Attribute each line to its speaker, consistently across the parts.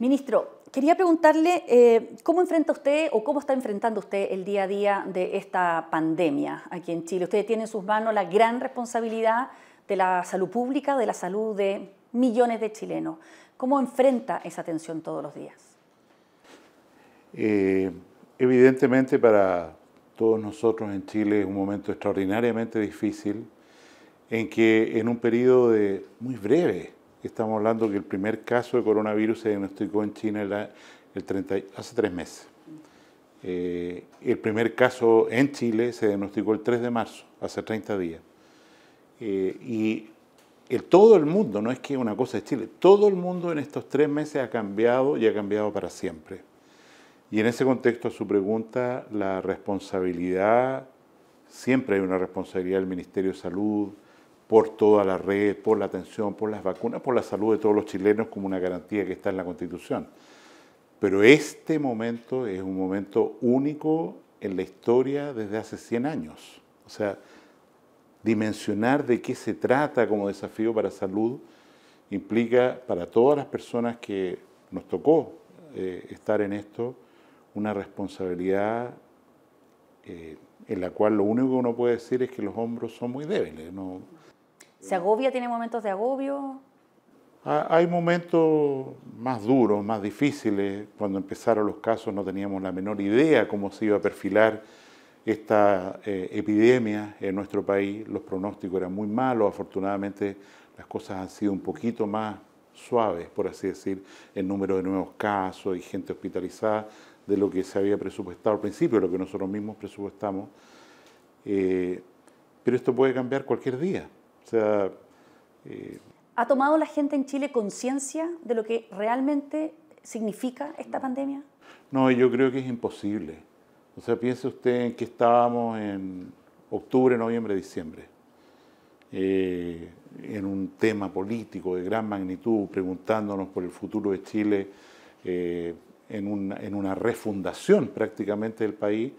Speaker 1: Ministro, quería preguntarle eh, cómo enfrenta usted o cómo está enfrentando usted el día a día de esta pandemia aquí en Chile. Usted tiene en sus manos la gran responsabilidad de la salud pública, de la salud de millones de chilenos. ¿Cómo enfrenta esa tensión todos los días?
Speaker 2: Eh, evidentemente para todos nosotros en Chile es un momento extraordinariamente difícil en que en un periodo de muy breve Estamos hablando que el primer caso de coronavirus se diagnosticó en China el, hace tres meses. Eh, el primer caso en Chile se diagnosticó el 3 de marzo, hace 30 días. Eh, y el, todo el mundo, no es que una cosa es Chile, todo el mundo en estos tres meses ha cambiado y ha cambiado para siempre. Y en ese contexto, a su pregunta, la responsabilidad, siempre hay una responsabilidad del Ministerio de Salud, por toda la red, por la atención, por las vacunas, por la salud de todos los chilenos como una garantía que está en la Constitución. Pero este momento es un momento único en la historia desde hace 100 años. O sea, dimensionar de qué se trata como desafío para salud implica para todas las personas que nos tocó eh, estar en esto una responsabilidad eh, en la cual lo único que uno puede decir es que los hombros son muy débiles. No,
Speaker 1: ¿Se agobia? ¿Tiene momentos de agobio?
Speaker 2: Hay momentos más duros, más difíciles. Cuando empezaron los casos no teníamos la menor idea cómo se iba a perfilar esta eh, epidemia en nuestro país. Los pronósticos eran muy malos. Afortunadamente las cosas han sido un poquito más suaves, por así decir, el número de nuevos casos y gente hospitalizada de lo que se había presupuestado al principio, lo que nosotros mismos presupuestamos. Eh, pero esto puede cambiar cualquier día. Eh,
Speaker 1: ¿Ha tomado la gente en Chile conciencia de lo que realmente significa esta pandemia?
Speaker 2: No, yo creo que es imposible. O sea, piense usted en que estábamos en octubre, noviembre, diciembre, eh, en un tema político de gran magnitud, preguntándonos por el futuro de Chile eh, una, en una refundación prácticamente del país,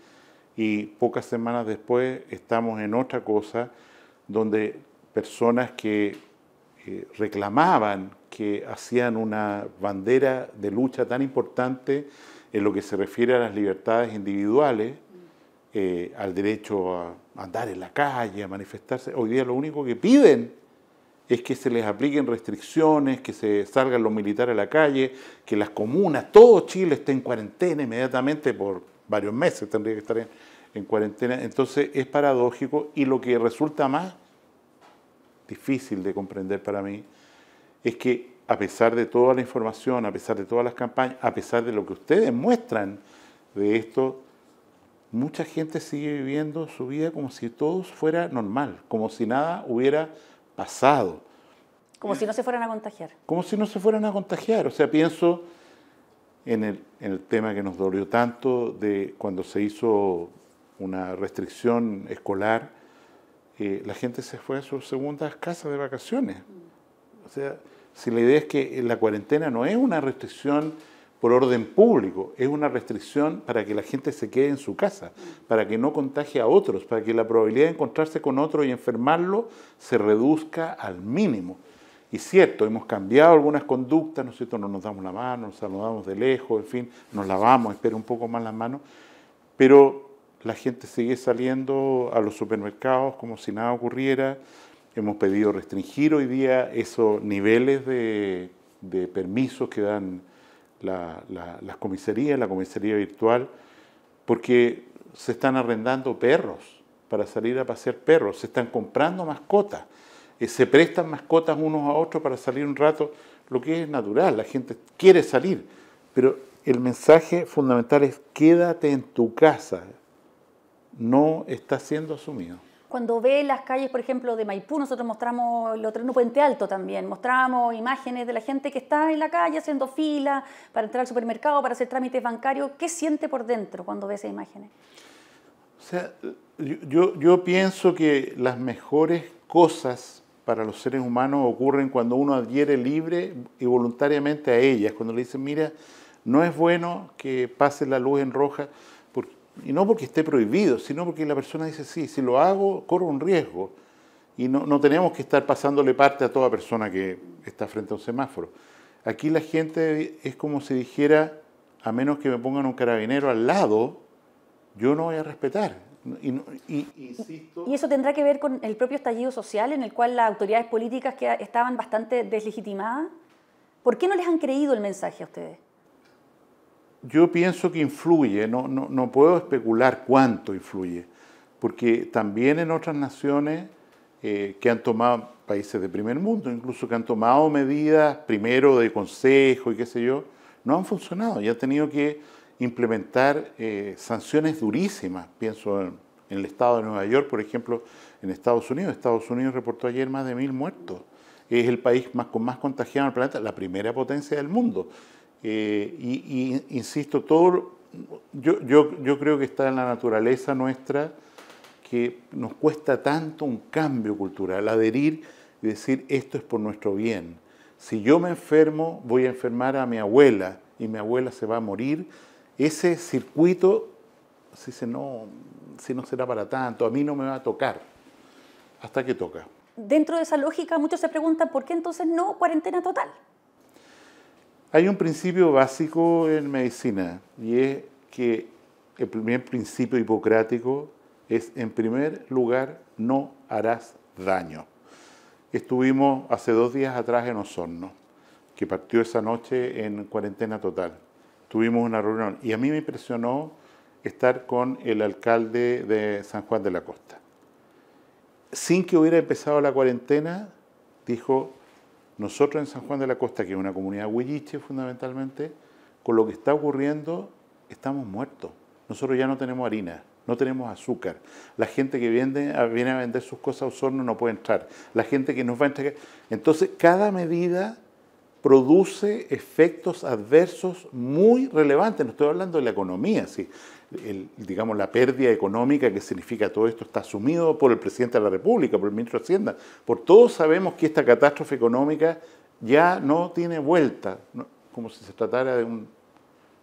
Speaker 2: y pocas semanas después estamos en otra cosa donde personas que eh, reclamaban que hacían una bandera de lucha tan importante en lo que se refiere a las libertades individuales, eh, al derecho a andar en la calle, a manifestarse. Hoy día lo único que piden es que se les apliquen restricciones, que se salgan los militares a la calle, que las comunas, todo Chile esté en cuarentena inmediatamente por varios meses, tendría que estar en, en cuarentena. Entonces es paradójico y lo que resulta más difícil de comprender para mí es que a pesar de toda la información, a pesar de todas las campañas, a pesar de lo que ustedes muestran de esto, mucha gente sigue viviendo su vida como si todo fuera normal, como si nada hubiera pasado.
Speaker 1: Como si no se fueran a contagiar.
Speaker 2: Como si no se fueran a contagiar. O sea, pienso en el, en el tema que nos dolió tanto de cuando se hizo una restricción escolar la gente se fue a sus segundas casas de vacaciones. O sea, si la idea es que la cuarentena no es una restricción por orden público, es una restricción para que la gente se quede en su casa, para que no contagie a otros, para que la probabilidad de encontrarse con otro y enfermarlo se reduzca al mínimo. Y cierto, hemos cambiado algunas conductas, ¿no No nos damos la mano, nos saludamos de lejos, en fin, nos lavamos, espero un poco más las manos, pero la gente sigue saliendo a los supermercados como si nada ocurriera. Hemos pedido restringir hoy día esos niveles de, permisos que dan las comisarías, la comisaría virtual, porque se están arrendando perros para salir a pasear perros, se están comprando mascotas, eh, se prestan mascotas unos a otros para salir un rato, lo que es natural, la gente quiere salir, pero el mensaje fundamental es quédate en tu casa, no está siendo asumido.
Speaker 1: Cuando ve las calles, por ejemplo, de Maipú, nosotros mostramos el otro, en Puente Alto también, mostramos imágenes de la gente que está en la calle haciendo fila para entrar al supermercado, para hacer trámites bancarios. ¿Qué siente por dentro cuando ve esas imágenes?
Speaker 2: O sea, yo, yo pienso que las mejores cosas para los seres humanos ocurren cuando uno adhiere libre y voluntariamente a ellas, cuando le dicen, mira, no es bueno que pase la luz en roja, y no porque esté prohibido, sino porque la persona dice, sí, si lo hago, corro un riesgo. Y no, no tenemos que estar pasándole parte a toda persona que está frente a un semáforo. Aquí la gente es como si dijera, a menos que me pongan un carabinero al lado, yo no voy a respetar. Y, y,
Speaker 1: eso tendrá que ver con el propio estallido social en el cual las autoridades políticas que estaban bastante deslegitimadas? ¿Por qué no les han creído el mensaje a ustedes?
Speaker 2: yo pienso que influye, no, no, puedo especular cuánto influye, porque también en otras naciones eh, que han tomado, países de primer mundo, incluso que han tomado medidas primero de consejo y qué sé yo, no han funcionado y han tenido que implementar eh, sanciones durísimas. Pienso en, el estado de Nueva York, por ejemplo, en Estados Unidos. Estados Unidos reportó ayer más de mil muertos. Es el país más, con más contagiado en el planeta, la primera potencia del mundo. Eh, y, y, insisto, todo, yo, yo, yo, creo que está en la naturaleza nuestra que nos cuesta tanto un cambio cultural, adherir y decir esto es por nuestro bien. Si yo me enfermo, voy a enfermar a mi abuela y mi abuela se va a morir. Ese circuito, si, se no, si no será para tanto, a mí no me va a tocar, hasta que toca.
Speaker 1: Dentro de esa lógica, muchos se preguntan, ¿por qué entonces no cuarentena total?
Speaker 2: Hay un principio básico en medicina y es que el primer principio hipocrático es, en primer lugar, no harás daño. Estuvimos hace dos días atrás en Osorno, que partió esa noche en cuarentena total. Tuvimos una reunión y a mí me impresionó estar con el alcalde de San Juan de la Costa. Sin que hubiera empezado la cuarentena, dijo, nosotros en San Juan de la Costa, que es una comunidad huilliche fundamentalmente, con lo que está ocurriendo estamos muertos. Nosotros ya no tenemos harina, no tenemos azúcar. La gente que ah, viene, a vender sus cosas a Osorno no puede entrar. La gente que nos va a entregar... Entonces, cada medida produce efectos adversos muy relevantes. No estoy hablando de la economía, sí digamos, la pérdida económica que significa todo esto está asumido por el presidente de la República, por el ministro de Hacienda. Por todos sabemos que esta catástrofe económica ya no tiene vuelta, como si se tratara de un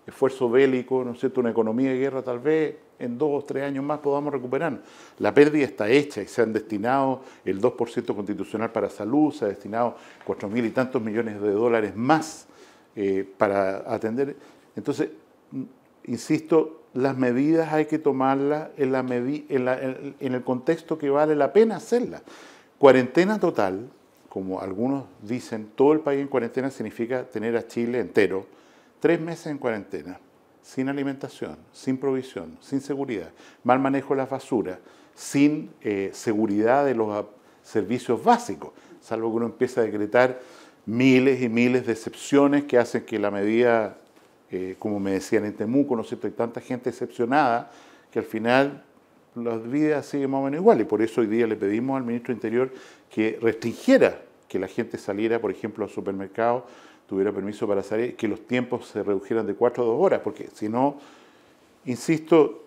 Speaker 2: esfuerzo bélico, ¿no es cierto?, una economía de guerra tal vez en dos o tres años más podamos recuperar. La pérdida está hecha y se han destinado el 2% constitucional para salud, se ha destinado cuatro mil y tantos millones de dólares más eh, para atender. Entonces, insisto, las medidas hay que tomarlas en, la en, en, el contexto que vale la pena hacerlas. Cuarentena total, como algunos dicen, todo el país en cuarentena significa tener a Chile entero tres meses en cuarentena, sin alimentación, sin provisión, sin seguridad, mal manejo de las basuras, sin eh, seguridad de los servicios básicos, salvo que uno empieza a decretar miles y miles de excepciones que hacen que la medida eh, como me decían en Temuco, ¿no Hay tanta gente excepcionada que al final las vidas siguen más o menos iguales. Por eso hoy día le pedimos al ministro Interior que restringiera que la gente saliera, por ejemplo, al supermercado, tuviera permiso para salir, que los tiempos se redujeran de cuatro a dos horas, porque si no, insisto,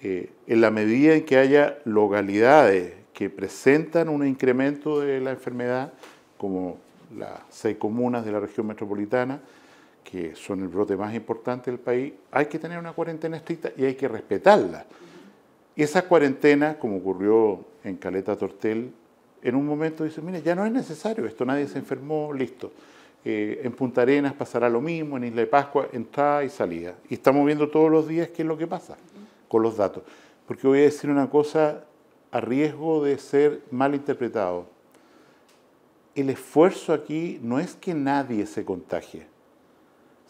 Speaker 2: eh, en la medida en que haya localidades que presentan un incremento de la enfermedad, como las seis comunas de la región metropolitana, que son el brote más importante del país, hay que tener una cuarentena estricta y hay que respetarla. Y esa cuarentena, como ocurrió en Caleta Tortel, en un momento dice, mire, ya no es necesario esto, nadie se enfermó, listo. Eh, en Punta Arenas pasará lo mismo, en Isla de Pascua, entrada y salida. Y estamos viendo todos los días qué es lo que pasa con los datos. Porque voy a decir una cosa a riesgo de ser mal interpretado. El esfuerzo aquí no es que nadie se contagie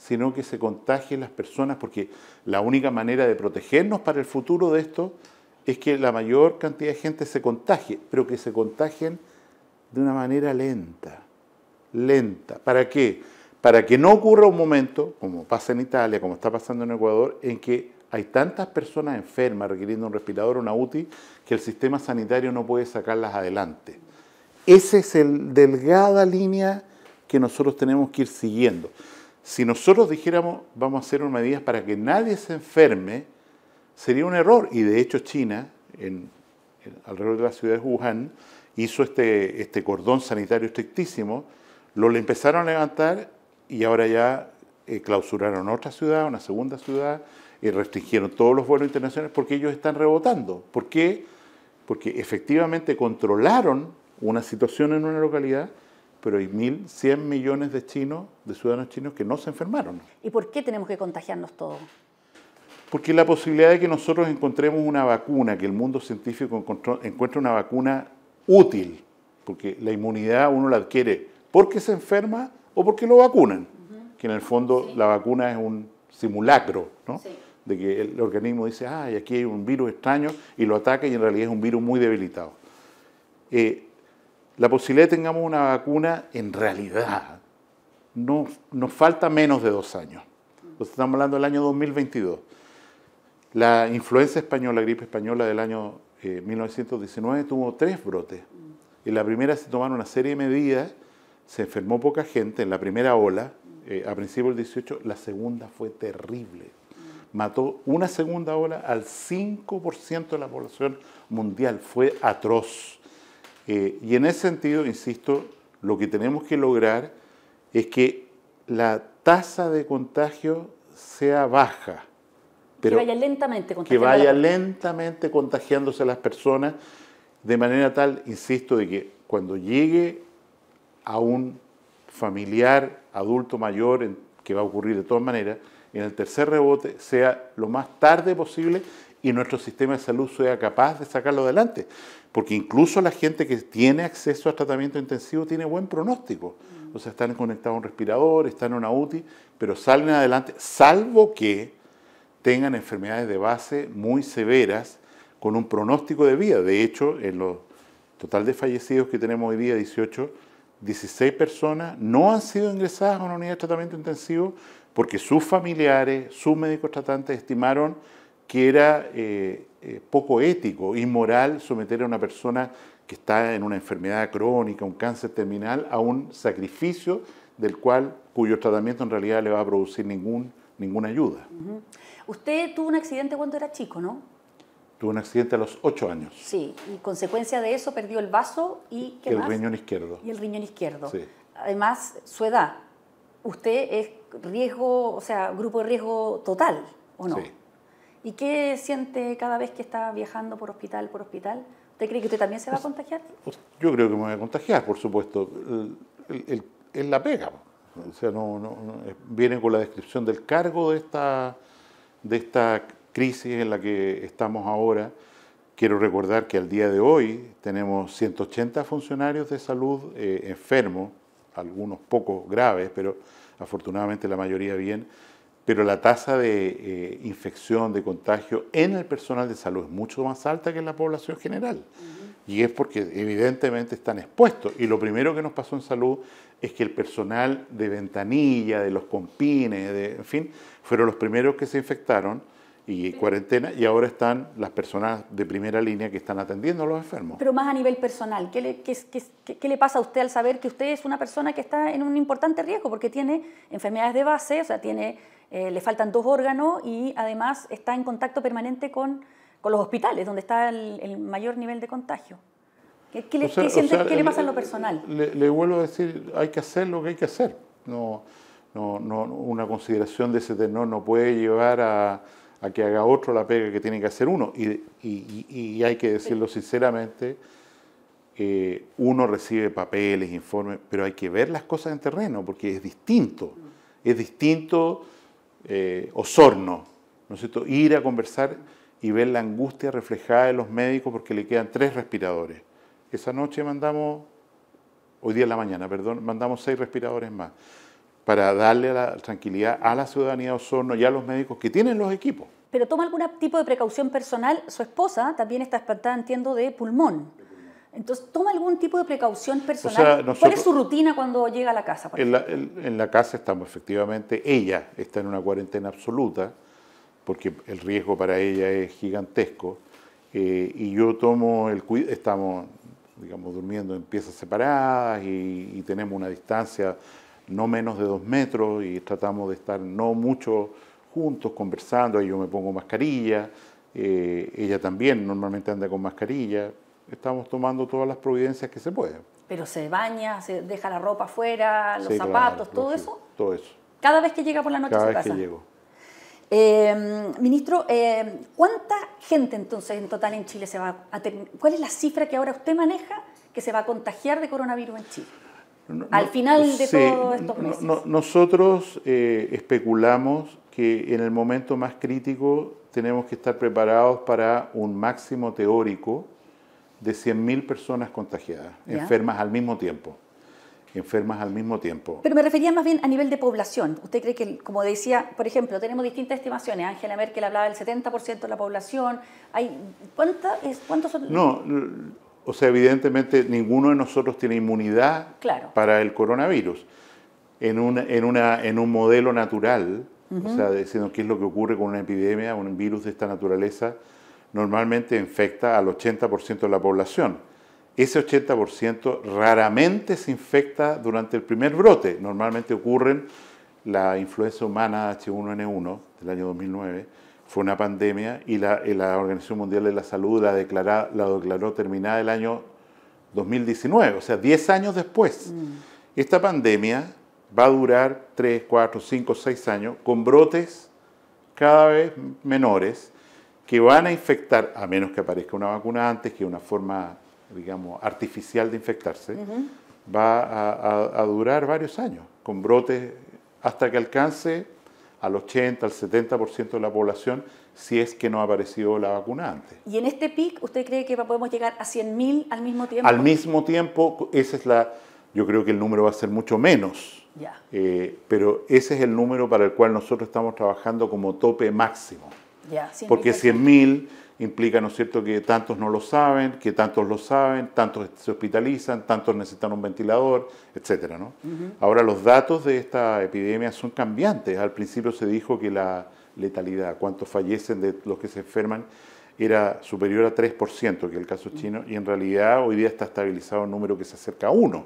Speaker 2: sino que se contagien las personas, porque la única manera de protegernos para el futuro de esto es que la mayor cantidad de gente se contagie, pero que se contagien de una manera lenta, lenta. ¿Para qué? Para que no ocurra un momento, como pasa en Italia, como está pasando en Ecuador, en que hay tantas personas enfermas requiriendo un respirador una UTI que el sistema sanitario no puede sacarlas adelante. Esa es la delgada línea que nosotros tenemos que ir siguiendo. Si nosotros dijéramos vamos a hacer unas medidas para que nadie se enferme, sería un error. Y de hecho China, alrededor de la ciudad de Wuhan, hizo este, este cordón sanitario estrictísimo, lo le empezaron a levantar y ahora ya eh, clausuraron otra ciudad, una segunda ciudad, y restringieron todos los vuelos internacionales porque ellos están rebotando. ¿Por qué? Porque efectivamente controlaron una situación en una localidad pero hay 1.100 millones de chinos, de ciudadanos chinos que no se enfermaron.
Speaker 1: ¿Y por qué tenemos que contagiarnos todos?
Speaker 2: Porque la posibilidad de que nosotros encontremos una vacuna, que el mundo científico encuentre una vacuna útil, porque la inmunidad uno la adquiere porque se enferma o porque lo vacunan, que en el fondo la vacuna es un simulacro, ¿no? De que el organismo dice, ay, aquí hay un virus extraño y lo ataca y en realidad es un virus muy debilitado. Eh, la posibilidad de que tengamos una vacuna en realidad no, nos falta menos de dos años. estamos hablando del año 2022. La influenza española, la gripe española del año 1919 eh, tuvo tres brotes. En la primera se tomaron una serie de medidas, se enfermó poca gente en la primera ola, eh, a principios del 18, la segunda fue terrible. Mató una segunda ola al 5% de la población mundial, fue atroz. Eh, y en ese sentido, insisto, lo que tenemos que lograr es que la tasa de contagio sea baja. que vaya
Speaker 1: lentamente Que vaya
Speaker 2: lentamente contagiándose a las personas, de manera tal, insisto, de que cuando llegue a un familiar adulto mayor, que va a ocurrir de todas maneras, en el tercer rebote sea lo más tarde posible y nuestro sistema de salud sea capaz de sacarlo adelante porque incluso la gente que tiene acceso a tratamiento intensivo tiene buen pronóstico. O sea, están conectados a un respirador, están en una UTI, pero salen adelante, salvo que tengan enfermedades de base muy severas con un pronóstico de vida. De hecho, en los total de fallecidos que tenemos hoy día, 18, 16 personas no han sido ingresadas a una unidad de tratamiento intensivo porque sus familiares, sus médicos tratantes estimaron que era eh, eh, poco ético, inmoral someter a una persona que está en una enfermedad crónica, un cáncer terminal, a un sacrificio del cual cuyo tratamiento en realidad le va a producir ningún, ninguna ayuda.
Speaker 1: Usted tuvo un accidente cuando era chico, ¿no?
Speaker 2: Tuvo un accidente a los 8 años.
Speaker 1: Sí, y consecuencia de eso perdió el vaso y el riñón izquierdo. Y el riñón izquierdo. Además, su edad. Usted es riesgo, o sea, grupo de riesgo total, ¿o no? Sí. ¿Y qué siente cada vez que está viajando por hospital por hospital? ¿Usted cree que usted también se va a pues, contagiar?
Speaker 2: Pues, yo creo que me voy a contagiar, por supuesto. Es la pega. O sea, no, no, viene con la descripción del cargo de esta, de esta crisis en la que estamos ahora. Quiero recordar que al día de hoy tenemos 180 funcionarios de salud eh, enfermos, algunos pocos graves, pero afortunadamente la mayoría bien pero la tasa de eh, infección, de contagio en el personal de salud es mucho más alta que en la población general. Y es porque evidentemente están expuestos. Y lo primero que nos pasó en salud es que el personal de ventanilla, de los compines, de, en fin, fueron los primeros que se infectaron y cuarentena, y ahora están las personas de primera línea que están atendiendo a los enfermos.
Speaker 1: Pero más a nivel personal, ¿qué le, qué, le pasa a usted al saber que usted es una persona que está en un importante riesgo porque tiene enfermedades de base, o sea, tiene, eh, le faltan dos órganos y además está en contacto permanente con, los hospitales, donde está el, mayor nivel de contagio? ¿Qué, le, pasa en lo personal?
Speaker 2: Le, vuelvo a decir, hay que hacer lo que hay que hacer. No, no, una consideración de ese tenor no puede llevar a, a que haga otro la pega que tiene que hacer uno. Y, hay que decirlo sinceramente, eh, uno recibe papeles, informes, pero hay que ver las cosas en terreno, porque es distinto. Mm. Es distinto eh, Osorno, ¿no es cierto? Ir a conversar y ver la angustia reflejada de los médicos porque le quedan tres respiradores. Esa noche mandamos, hoy día en la mañana, perdón, mandamos seis respiradores más para darle la tranquilidad a la ciudadanía de Osorno y a los médicos que tienen los equipos.
Speaker 1: Pero toma algún tipo de precaución personal. Su esposa también está espantada, entiendo, de pulmón. Entonces, ¿toma algún tipo de precaución personal? ¿Cuál es su rutina cuando llega a la casa? En la,
Speaker 2: en, la, casa estamos, efectivamente, ella está en una cuarentena absoluta, porque el riesgo para ella es gigantesco. Eh, y yo tomo el cuidado, estamos, digamos, durmiendo en piezas separadas y tenemos una distancia no menos de dos metros y tratamos de estar no mucho juntos conversando, yo me pongo mascarilla, eh, ella también normalmente anda con mascarilla, estamos tomando todas las providencias que se pueden.
Speaker 1: Pero se baña, se deja la ropa afuera, los zapatos, todo eso. Todo eso. Cada vez que llega por la noche se vez Que llego. Eh, ministro, eh, ¿cuánta gente entonces en total en Chile se va a... ¿Cuál es la cifra que ahora usted maneja que se va a contagiar de coronavirus en Chile?
Speaker 2: al final de todos estos meses. nosotros eh, especulamos que en el momento más crítico tenemos que estar preparados para un máximo teórico de 100.000 personas contagiadas, enfermas al mismo tiempo enfermas al mismo tiempo. Pero
Speaker 1: me refería más bien a nivel de población. ¿Usted cree que, como decía, por ejemplo, tenemos distintas estimaciones? Angela Merkel hablaba del 70% de la población. Hay, ¿Cuántos son? No,
Speaker 2: o sea, evidentemente ninguno de nosotros tiene inmunidad para el coronavirus. En un, en una, en un modelo natural, o sea, diciendo qué es lo que ocurre con una epidemia, un virus de esta naturaleza, normalmente infecta al 80% de la población. Ese 80% raramente se infecta durante el primer brote. Normalmente ocurren la influenza humana H1N1 del año 2009 fue una pandemia y la, Organización Mundial de la Salud la, declaró terminada el año 2019, o sea, 10 años después. Mm. Esta pandemia va a durar 3, 4, 5, 6 años con brotes cada vez menores que van a infectar, a menos que aparezca una vacuna antes, que una forma, digamos, artificial de infectarse, va a durar varios años con brotes hasta que alcance al 80, al 70% de la población si es que no ha aparecido la vacuna antes.
Speaker 1: ¿Y en este PIC usted cree que podemos llegar a 100.000 al mismo tiempo? Al mismo
Speaker 2: tiempo, esa es la, yo creo que el número va a ser mucho menos, eh, pero ese es el número para el cual nosotros estamos trabajando como tope máximo porque 100.000 implica, ¿no es cierto?, que tantos no lo saben, que tantos lo saben, tantos se hospitalizan, tantos necesitan un ventilador, etcétera, ¿no? Ahora, los datos de esta epidemia son cambiantes. Al principio se dijo que la letalidad, cuántos fallecen de los que se enferman, era superior a 3%, que el caso chino, y en realidad hoy día está estabilizado un número que se acerca a 1.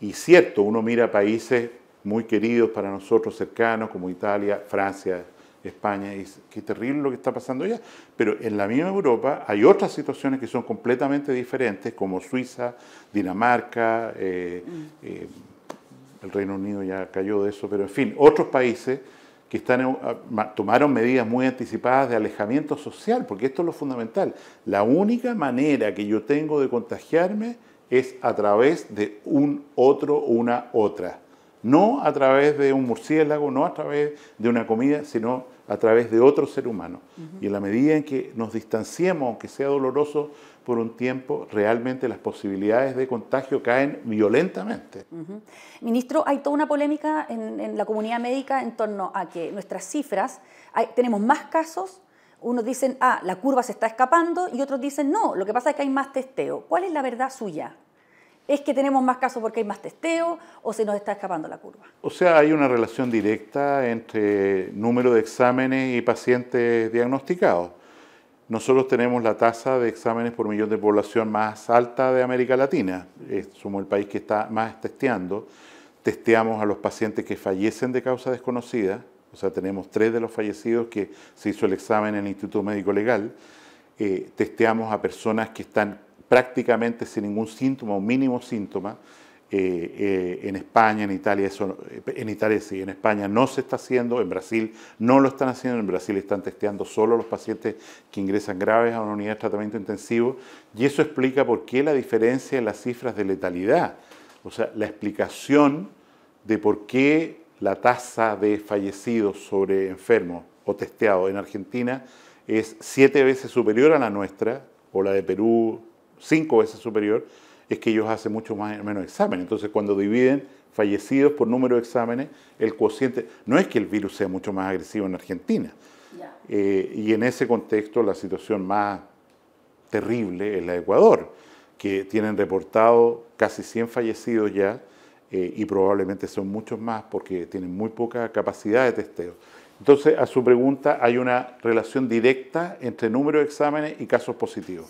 Speaker 2: Y cierto, uno mira países muy queridos para nosotros, cercanos, como Italia, Francia, España, y qué terrible lo que está pasando ya. Pero en la misma Europa hay otras situaciones que son completamente diferentes, como Suiza, Dinamarca, eh, mm. eh, el Reino Unido ya cayó de eso, pero en fin, otros países que están, ah, tomaron medidas muy anticipadas de alejamiento social, porque esto es lo fundamental. La única manera que yo tengo de contagiarme es a través de un otro una otra no a través de un murciélago, no a través de una comida, sino a través de otro ser humano. Y en la medida en que nos distanciemos, aunque sea doloroso por un tiempo, realmente las posibilidades de contagio caen violentamente.
Speaker 1: Ministro, hay toda una polémica en, la comunidad médica en torno a que nuestras cifras, tenemos más casos, unos dicen, ah, la curva se está escapando, y otros dicen, no, lo que pasa es que hay más testeo. ¿Cuál es la verdad suya? es que tenemos más casos porque hay más testeo o se nos está escapando la curva.
Speaker 2: O sea, hay una relación directa entre número de exámenes y pacientes diagnosticados. Nosotros tenemos la tasa de exámenes por millón de población más alta de América Latina. Somos el país que está más testeando. Testeamos a los pacientes que fallecen de causa desconocida. O sea, tenemos tres de los fallecidos que se hizo el examen en el Instituto Médico Legal. Eh, testeamos a personas que están prácticamente sin ningún síntoma o mínimo síntoma. Eh, eh, en España, en Italia, eso, en Italia sí, en España no se está haciendo, en Brasil no lo están haciendo, en Brasil están testeando solo los pacientes que ingresan graves a una unidad de tratamiento intensivo y eso explica por qué la diferencia en las cifras de letalidad, o sea, la explicación de por qué la tasa de fallecidos sobre enfermos o testeados en Argentina es siete veces superior a la nuestra o la de Perú, cinco veces superior, es que ellos hacen mucho más, menos exámenes. Entonces, cuando dividen fallecidos por número de exámenes, el cociente, no es que el virus sea mucho más agresivo en Argentina. Eh, y en ese contexto, la situación más terrible es la de Ecuador, que tienen reportado casi 100 fallecidos ya eh, y probablemente son muchos más porque tienen muy poca capacidad de testeo. Entonces, a su pregunta, hay una relación directa entre número de exámenes y casos positivos.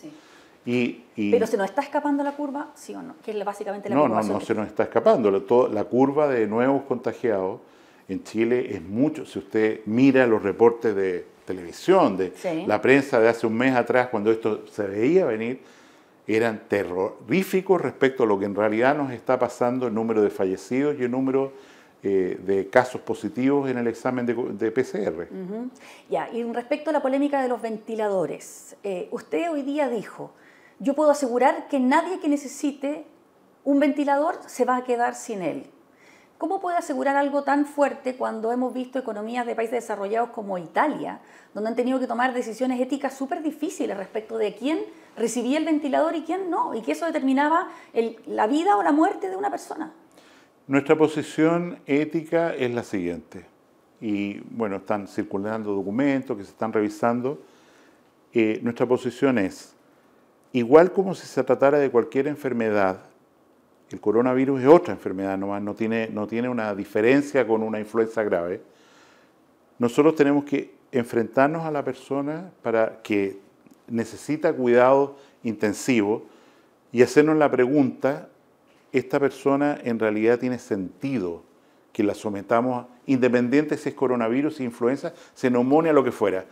Speaker 2: Pero se nos
Speaker 1: está escapando la curva, sí o no, que es básicamente la no, No, no, no se
Speaker 2: nos está escapando. La, curva de nuevos contagiados en Chile es mucho. Si usted mira los reportes de televisión, de la prensa de hace un mes atrás, cuando esto se veía venir, eran terroríficos respecto a lo que en realidad nos está pasando, el número de fallecidos y el número eh, de casos positivos en el examen de, PCR.
Speaker 1: Ya, y respecto a la polémica de los ventiladores, eh, usted hoy día dijo yo puedo asegurar que nadie que necesite un ventilador se va a quedar sin él. ¿Cómo puede asegurar algo tan fuerte cuando hemos visto economías de países desarrollados como Italia, donde han tenido que tomar decisiones éticas súper difíciles respecto de quién recibía el ventilador y quién no, y que eso determinaba la vida o la muerte de una persona?
Speaker 2: Nuestra posición ética es la siguiente, y bueno, están circulando documentos que se están revisando. Eh, nuestra posición es, igual como si se tratara de cualquier enfermedad, el coronavirus es otra enfermedad, nomás no tiene, no tiene una diferencia con una influenza grave, nosotros tenemos que enfrentarnos a la persona para que necesita cuidado intensivo y hacernos la pregunta, ¿esta persona en realidad tiene sentido que la sometamos, independiente si es coronavirus, si influenza, se neumonía, lo que fuera?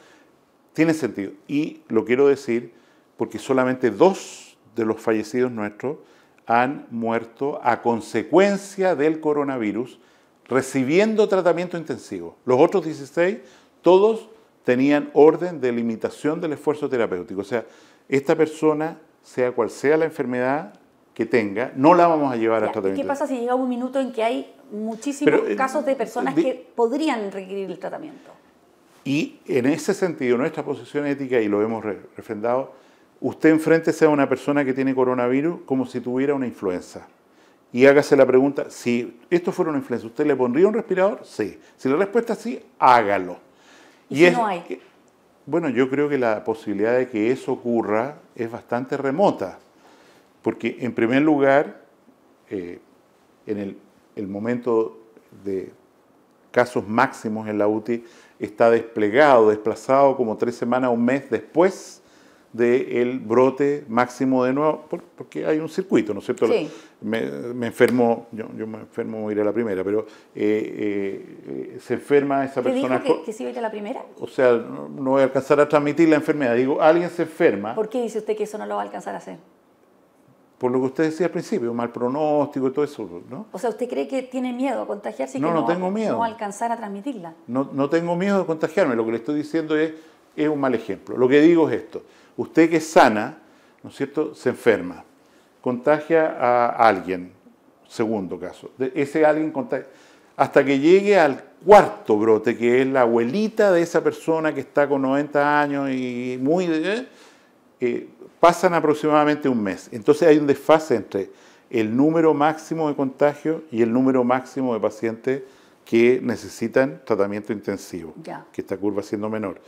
Speaker 2: Tiene sentido. Y lo quiero decir porque solamente dos de los fallecidos nuestros han muerto a consecuencia del coronavirus recibiendo tratamiento intensivo. Los otros 16, todos tenían orden de limitación del esfuerzo terapéutico. O sea, esta persona, sea cual sea la enfermedad que tenga, no la vamos a llevar a tratamiento. ¿Qué pasa
Speaker 1: si llega un minuto en que hay muchísimos eh, casos de personas que podrían requerir el tratamiento?
Speaker 2: Y en ese sentido, nuestra posición ética, y lo hemos refrendado, usted enfrente sea una persona que tiene coronavirus como si tuviera una influenza. Y hágase la pregunta, si esto fuera una influenza, ¿usted le pondría un respirador? Sí. Si la respuesta es sí, hágalo. ¿Y, es, no Bueno, yo creo que la posibilidad de que eso ocurra es bastante remota. Porque en primer lugar, eh, en el, el momento de casos máximos en la UTI está desplegado, desplazado como tres semanas, un mes después del brote máximo de nuevo, porque hay un circuito, ¿no es cierto? Me, enfermo, yo, yo, me enfermo ir a la primera, pero eh, eh, eh, se enferma esa persona. que, que si a ir a la primera? O sea, no, voy a alcanzar a transmitir la enfermedad. Digo, alguien se enferma.
Speaker 1: ¿Por qué dice usted que eso no lo va a alcanzar a hacer?
Speaker 2: Por lo que usted decía al principio, mal pronóstico y todo eso, ¿no?
Speaker 1: O sea, ¿usted cree que tiene miedo a contagiarse y no, que no, tengo no alcanzar a transmitirla?
Speaker 2: No, no tengo miedo de contagiarme, lo que le estoy diciendo es, es un mal ejemplo. Lo que digo es esto, Usted que es sana, ¿no es cierto?, se enferma, contagia a alguien, segundo caso. Ese alguien contagia, hasta que llegue al cuarto brote, que es la abuelita de esa persona que está con 90 años y muy... Eh, eh, pasan aproximadamente un mes. Entonces hay un desfase entre el número máximo de contagios y el número máximo de pacientes que necesitan tratamiento intensivo, que esta curva siendo menor.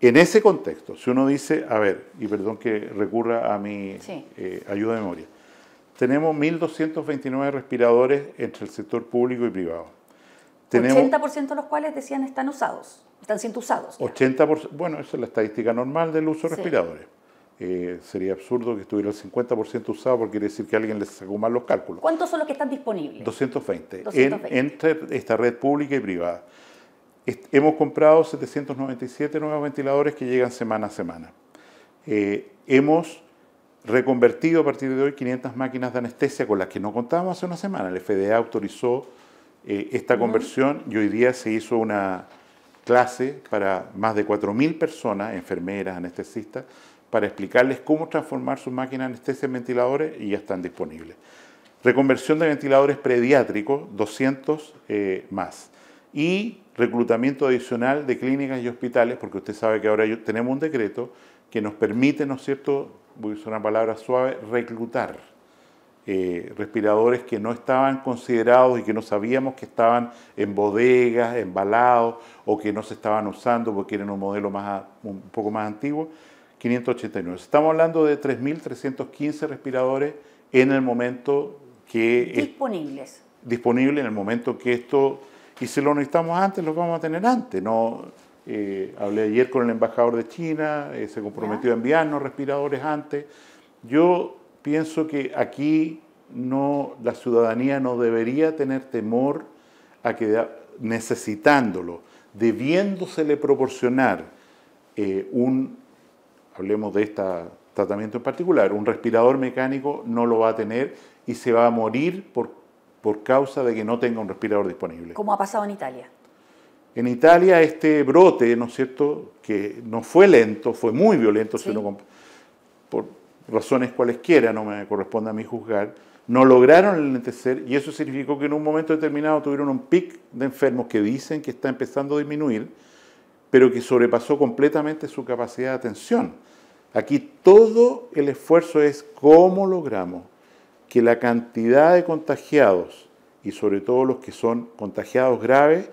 Speaker 2: En ese contexto, si uno dice, a ver, y perdón que recurra a mi eh, ayuda de memoria, tenemos 1.229 respiradores entre el sector público y privado. Tenemos
Speaker 1: 80% de los cuales decían están usados, están siendo usados.
Speaker 2: 80%, bueno, esa es la estadística normal del uso de respiradores. Eh, sería absurdo que estuviera el 50% usado porque quiere decir que alguien les sacó mal los cálculos.
Speaker 1: ¿Cuántos son los que están disponibles?
Speaker 2: 220, entre esta red pública y privada hemos comprado 797 nuevos ventiladores que llegan semana a semana. Eh, hemos reconvertido a partir de hoy 500 máquinas de anestesia con las que no contábamos hace una semana. El FDA autorizó eh, esta conversión y hoy día se hizo una clase para más de 4.000 personas, enfermeras, anestesistas, para explicarles cómo transformar sus máquinas de anestesia en ventiladores y ya están disponibles. Reconversión de ventiladores prediátricos, 200 eh, más. Y reclutamiento adicional de clínicas y hospitales, porque usted sabe que ahora tenemos un decreto que nos permite, ¿no es cierto?, voy a usar una palabra suave, reclutar eh, respiradores que no estaban considerados y que no sabíamos que estaban en bodegas, embalados o que no se estaban usando porque eran un modelo más, un poco más antiguo, 589. Estamos hablando de 3.315 respiradores en el momento que...
Speaker 1: Disponibles.
Speaker 2: Disponibles en el momento que esto y si lo necesitamos antes, lo vamos a tener antes. No, eh, hablé ayer con el embajador de China, eh, se comprometió a enviarnos respiradores antes. Yo pienso que aquí no, la ciudadanía no debería tener temor a que necesitándolo, debiéndosele proporcionar eh, un, hablemos de este tratamiento en particular, un respirador mecánico no lo va a tener y se va a morir por por causa de que no tenga un respirador disponible.
Speaker 1: Como ha pasado en Italia.
Speaker 2: En Italia este brote, ¿no es cierto?, que no fue lento, fue muy violento, por razones cualesquiera, no me corresponde a mí juzgar, no lograron enlentecer y eso significó que en un momento determinado tuvieron un pic de enfermos que dicen que está empezando a disminuir, pero que sobrepasó completamente su capacidad de atención. Aquí todo el esfuerzo es cómo logramos que la cantidad de contagiados y sobre todo los que son contagiados graves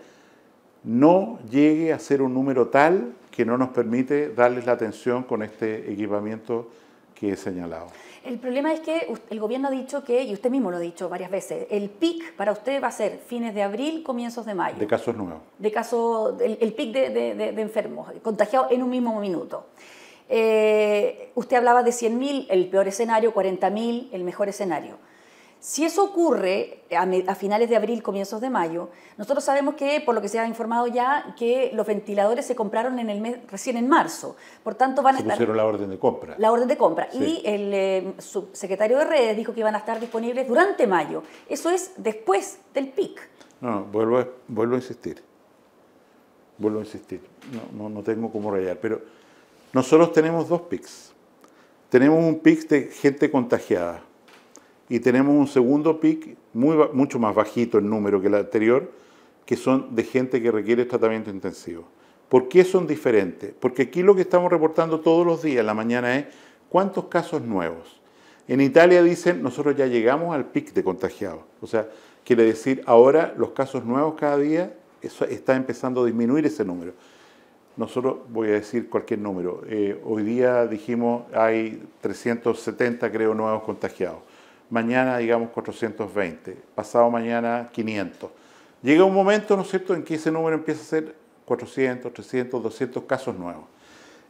Speaker 2: no llegue a ser un número tal que no nos permite darles la atención con este equipamiento que he señalado.
Speaker 1: El problema es que el gobierno ha dicho que, y usted mismo lo ha dicho varias veces, el pic para usted va a ser fines de abril, comienzos de mayo. De casos nuevos. De casos, el, pic de enfermos, contagiados en un mismo minuto. Eh, usted hablaba de 100.000, el peor escenario, 40.000, el mejor escenario. Si eso ocurre a, finales de abril, comienzos de mayo, nosotros sabemos que, por lo que se ha informado ya, que los ventiladores se compraron en el mes, recién en marzo. Por tanto, van a se estar... Pusieron la orden de compra. La orden de compra. Y el eh, subsecretario de redes dijo que iban a estar disponibles durante mayo. Eso es después del PIC.
Speaker 2: No, no vuelvo, a, insistir. Vuelvo a insistir. No, no, no tengo cómo rayar, pero nosotros tenemos dos pics. Tenemos un pic de gente contagiada y tenemos un segundo pic mucho más bajito el número que el anterior, que son de gente que requiere tratamiento intensivo. ¿Por qué son diferentes? Porque aquí lo que estamos reportando todos los días en la mañana es cuántos casos nuevos. En Italia dicen, nosotros ya llegamos al pic de contagiados. O sea, quiere decir, ahora los casos nuevos cada día, eso está empezando a disminuir ese número nosotros voy a decir cualquier número. Eh, hoy día dijimos hay 370, creo, nuevos contagiados. Mañana, digamos, 420. Pasado mañana, 500. Llega un momento, ¿no es cierto?, en que ese número empieza a ser 400, 300, 200 casos nuevos.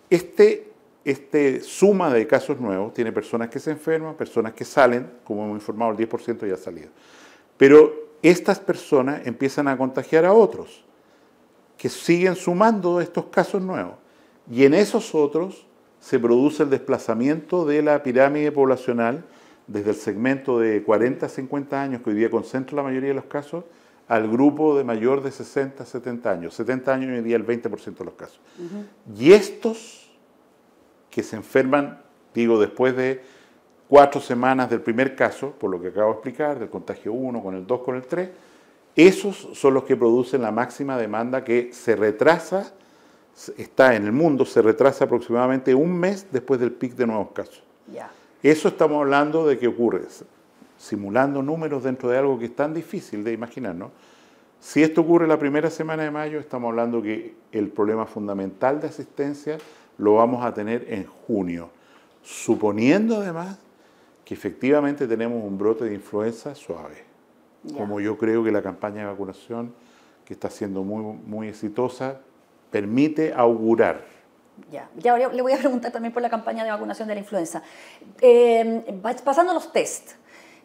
Speaker 2: Este, este suma de casos nuevos tiene personas que se enferman, personas que salen, como hemos informado, el 10% ya ha salido. Pero estas personas empiezan a contagiar a otros que siguen sumando estos casos nuevos. Y en esos otros se produce el desplazamiento de la pirámide poblacional desde el segmento de 40 a 50 años, que hoy día concentra la mayoría de los casos, al grupo de mayor de 60 a 70 años. 70 años hoy día el 20% de los casos. Y estos que se enferman, digo, después de cuatro semanas del primer caso, por lo que acabo de explicar, del contagio 1 con el 2, con el 3, esos son los que producen la máxima demanda que se retrasa, está en el mundo, se retrasa aproximadamente un mes después del pic de nuevos casos. Eso estamos hablando de que ocurre, simulando números dentro de algo que es tan difícil de imaginar, ¿no? Si esto ocurre la primera semana de mayo, estamos hablando que el problema fundamental de asistencia lo vamos a tener en junio, suponiendo además que efectivamente tenemos un brote de influenza suave. Como yo creo que la campaña de vacunación, que está siendo muy, muy exitosa, permite augurar.
Speaker 1: Ya, le voy a preguntar también por la campaña de vacunación de la influenza. Eh, pasando a los test,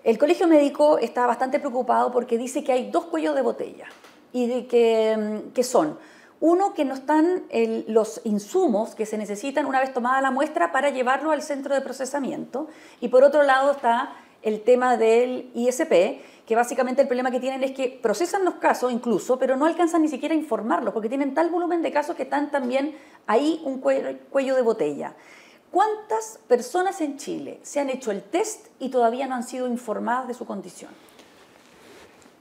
Speaker 1: el colegio médico está bastante preocupado porque dice que hay dos cuellos de botella y de que, mm, son uno, que no están los insumos que se necesitan una vez tomada la muestra para llevarlo al centro de procesamiento. Y por otro lado está el tema del ISP, que básicamente el problema que tienen es que procesan los casos incluso, pero no alcanzan ni siquiera a informarlos, porque tienen tal volumen de casos que están también ahí un cuello de botella. ¿Cuántas personas en Chile se han hecho el test y todavía no han sido informadas de su condición?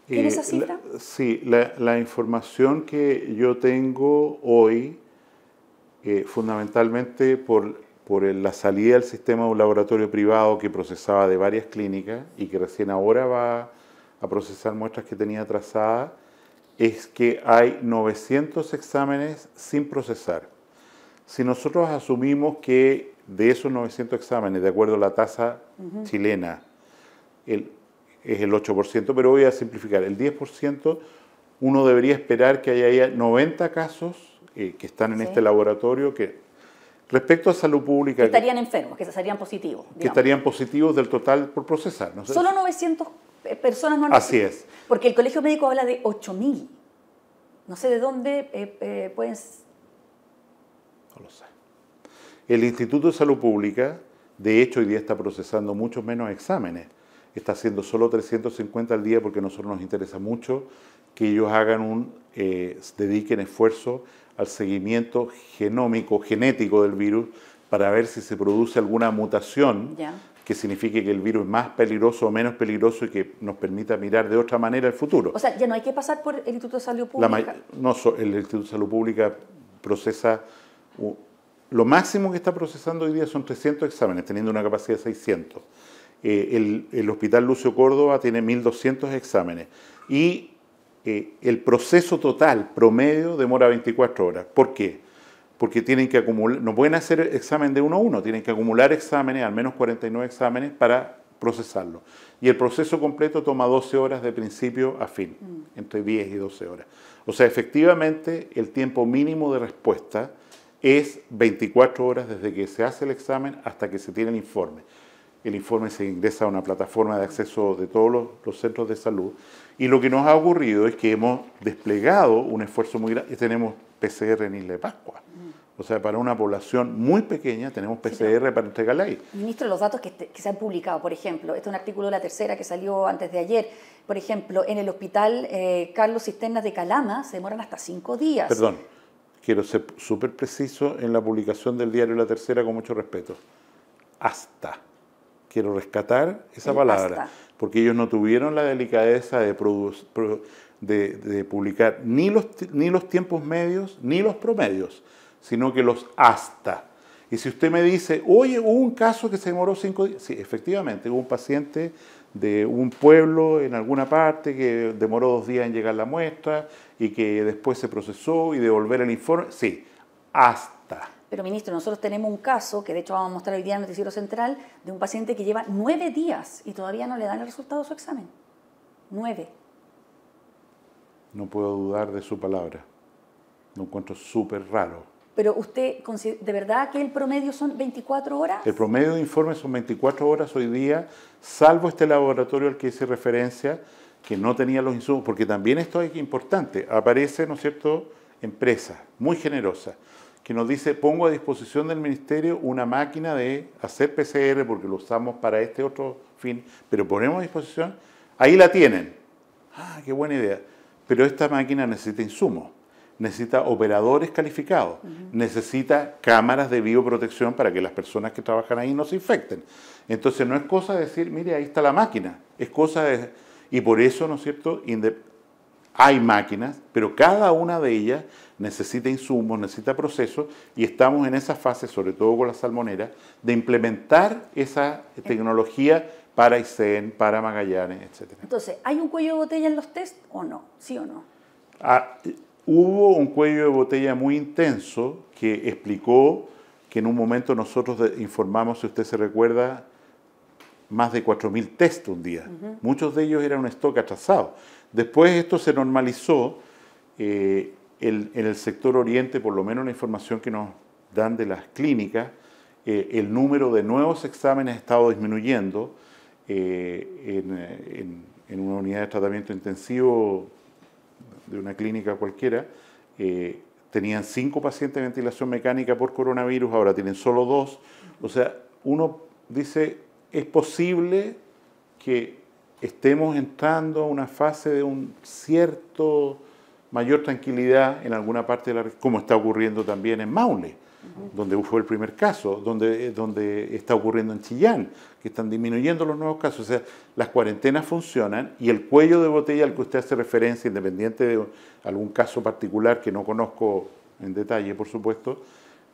Speaker 1: ¿Tienes eh, esa cifra?
Speaker 2: sí, la, información que yo tengo hoy, eh, fundamentalmente por, por la salida del sistema de un laboratorio privado que procesaba de varias clínicas y que recién ahora va a procesar muestras que tenía trazada es que hay 900 exámenes sin procesar. Si nosotros asumimos que de esos 900 exámenes, de acuerdo a la tasa chilena, es el 8%, pero voy a simplificar, el 10%, uno debería esperar que haya 90 casos eh, que están en este laboratorio que Respecto a salud pública... Que estarían
Speaker 1: enfermos, que estarían positivos.
Speaker 2: Que estarían positivos del total por procesar. Solo
Speaker 1: 900 eh, personas no Así es. Porque el colegio médico habla de 8.000. No sé de dónde eh, eh pues.
Speaker 2: No lo sé. El Instituto de Salud Pública, de hecho, hoy día está procesando muchos menos exámenes. Está haciendo solo 350 al día porque a nosotros nos interesa mucho que ellos hagan un, eh, dediquen esfuerzo al seguimiento genómico, genético del virus, para ver si se produce alguna mutación Ya que signifique que el virus es más peligroso o menos peligroso y que nos permita mirar de otra manera el futuro. O
Speaker 1: sea, ya no hay que pasar por el Instituto de Salud Pública.
Speaker 2: no, el Instituto de Salud Pública procesa, lo máximo que está procesando hoy día son 300 exámenes, teniendo una capacidad de 600. Eh, el, Hospital Lucio Córdoba tiene 1.200 exámenes y eh, el proceso total promedio demora 24 horas. ¿Por qué? porque tienen que acumular, no pueden hacer examen de uno a uno, tienen que acumular exámenes, al menos 49 exámenes, para procesarlo. Y el proceso completo toma 12 horas de principio a fin, mm. entre 10 y 12 horas. O sea, efectivamente, el tiempo mínimo de respuesta es 24 horas desde que se hace el examen hasta que se tiene el informe. El informe se ingresa a una plataforma de acceso de todos los, centros de salud. Y lo que nos ha ocurrido es que hemos desplegado un esfuerzo muy grande. Tenemos PCR en Isla de Pascua o sea, para una población muy pequeña tenemos PCR para entregarle ahí. Ministro,
Speaker 1: los datos que, se han publicado, por ejemplo, este es un artículo de la tercera que salió antes de ayer, por ejemplo, en el hospital eh, Carlos Cisternas de Calama se demoran hasta cinco días. Perdón,
Speaker 2: quiero ser súper preciso en la publicación del diario La Tercera con mucho respeto. Hasta. Quiero rescatar esa palabra, porque ellos no tuvieron la delicadeza de, de, de publicar ni los, ni los tiempos medios ni los promedios sino que los hasta. Y si usted me dice, oye, hubo un caso que se demoró cinco días, sí, efectivamente, hubo un paciente de un pueblo en alguna parte que demoró dos días en llegar la muestra y que después se procesó y devolver el informe, sí, hasta.
Speaker 1: Pero ministro, nosotros tenemos un caso, que de hecho vamos a mostrar hoy día en el Noticiero Central, de un paciente que lleva nueve días y todavía no le dan el resultado de su examen. Nueve.
Speaker 2: No puedo dudar de su palabra. Lo encuentro súper raro.
Speaker 1: Pero usted, ¿de verdad que el promedio son 24 horas?
Speaker 2: El promedio de informes son 24 horas hoy día, salvo este laboratorio al que hice referencia, que no tenía los insumos, porque también esto es importante. Aparece, ¿no es cierto?, empresa muy generosa, que nos dice, pongo a disposición del ministerio una máquina de hacer PCR porque lo usamos para este otro fin, pero ponemos a disposición, ahí la tienen. Ah, qué buena idea. Pero esta máquina necesita insumos necesita operadores calificados, necesita cámaras de bioprotección para que las personas que trabajan ahí no se infecten. Entonces no es cosa de decir, mire, ahí está la máquina, es cosa de... Y por eso, ¿no es cierto? hay máquinas, pero cada una de ellas necesita insumos, necesita procesos y estamos en esa fase, sobre todo con la salmonera, de implementar esa eh. tecnología para ICEN para Magallanes, etc.
Speaker 1: Entonces, ¿hay un cuello de botella en los test o no? ¿Sí o no?
Speaker 2: Ah, hubo un cuello de botella muy intenso que explicó que en un momento nosotros informamos, si usted se recuerda, más de 4.000 testos un día. Muchos de ellos eran un stock atrasado. Después esto se normalizó eh, en el sector oriente, por lo menos la información que nos dan de las clínicas, eh, el número de nuevos exámenes ha estado disminuyendo eh, en una unidad de tratamiento intensivo de una clínica cualquiera, eh, tenían cinco pacientes de ventilación mecánica por coronavirus, ahora tienen solo dos. O sea, uno dice, es posible que estemos entrando a una fase de un cierto mayor tranquilidad en alguna parte de la como está ocurriendo también en Maule donde fue el primer caso, donde, eh, donde está ocurriendo en Chillán, que están disminuyendo los nuevos casos. O sea, las cuarentenas funcionan y el cuello de botella al que usted hace referencia, independiente de algún caso particular que no conozco en detalle, por supuesto,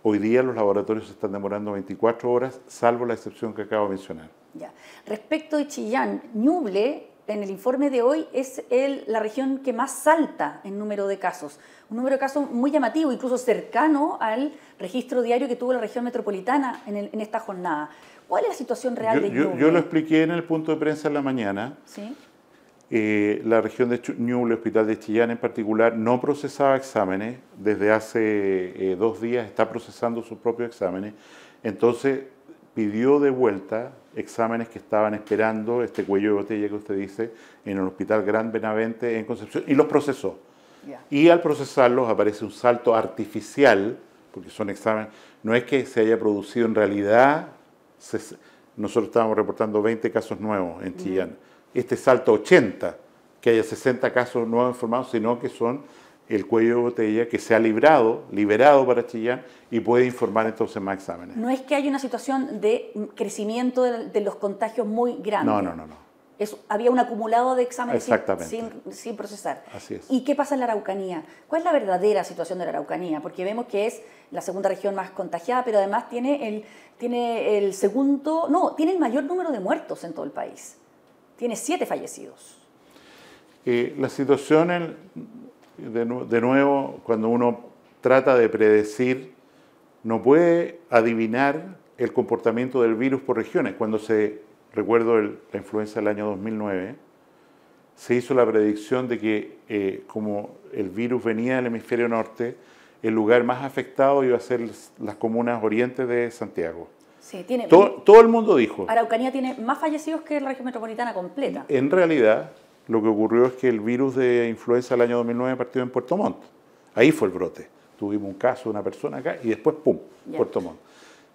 Speaker 2: hoy día los laboratorios están demorando 24 horas, salvo la excepción que acabo de mencionar.
Speaker 1: Respecto de Chillán, Ñuble en el informe de hoy es la región que más salta en número de casos. Un número de casos muy llamativo, incluso cercano al registro diario que tuvo la región metropolitana en, esta jornada. ¿Cuál es la situación real de Ñuble? Yo, lo
Speaker 2: expliqué en el punto de prensa en la mañana. Eh, la región de Ñuble, Hospital de Chillán en particular, no procesaba exámenes. Desde hace eh, dos días está procesando sus propios exámenes. Entonces pidió de vuelta exámenes que estaban esperando este cuello de botella que usted dice en el Hospital Gran Benavente en Concepción y los procesó. Y al procesarlos aparece un salto artificial, porque son exámenes, no es que se haya producido en realidad, nosotros estábamos reportando 20 casos nuevos en Chillán, este salto 80, que haya 60 casos nuevos informados, sino que son el cuello de botella que se ha librado, liberado para Chillán y puede informar entonces más exámenes.
Speaker 1: No es que haya una situación de crecimiento de, los contagios muy grande. No, no, no, no. había un acumulado de exámenes Sin, procesar. Así es. ¿Y qué pasa en la Araucanía? ¿Cuál es la verdadera situación de la Araucanía? Porque vemos que es la segunda región más contagiada, pero además tiene el, tiene segundo, no, tiene el mayor número de muertos en todo el país. Tiene siete fallecidos.
Speaker 2: Eh, la situación en, de, nuevo, cuando uno trata de predecir, no puede adivinar el comportamiento del virus por regiones. Cuando se, recuerdo la influenza del año 2009, se hizo la predicción de que eh, como el virus venía del hemisferio norte, el lugar más afectado iba a ser las comunas orientes de Santiago.
Speaker 1: Sí, tiene, todo,
Speaker 2: todo, el mundo dijo.
Speaker 1: Araucanía tiene más fallecidos que la región metropolitana completa.
Speaker 2: En realidad, lo que ocurrió es que el virus de influenza del año 2009 partió en Puerto Montt. Ahí fue el brote. Tuvimos un caso de una persona acá y después, ¡pum!, Puerto Montt.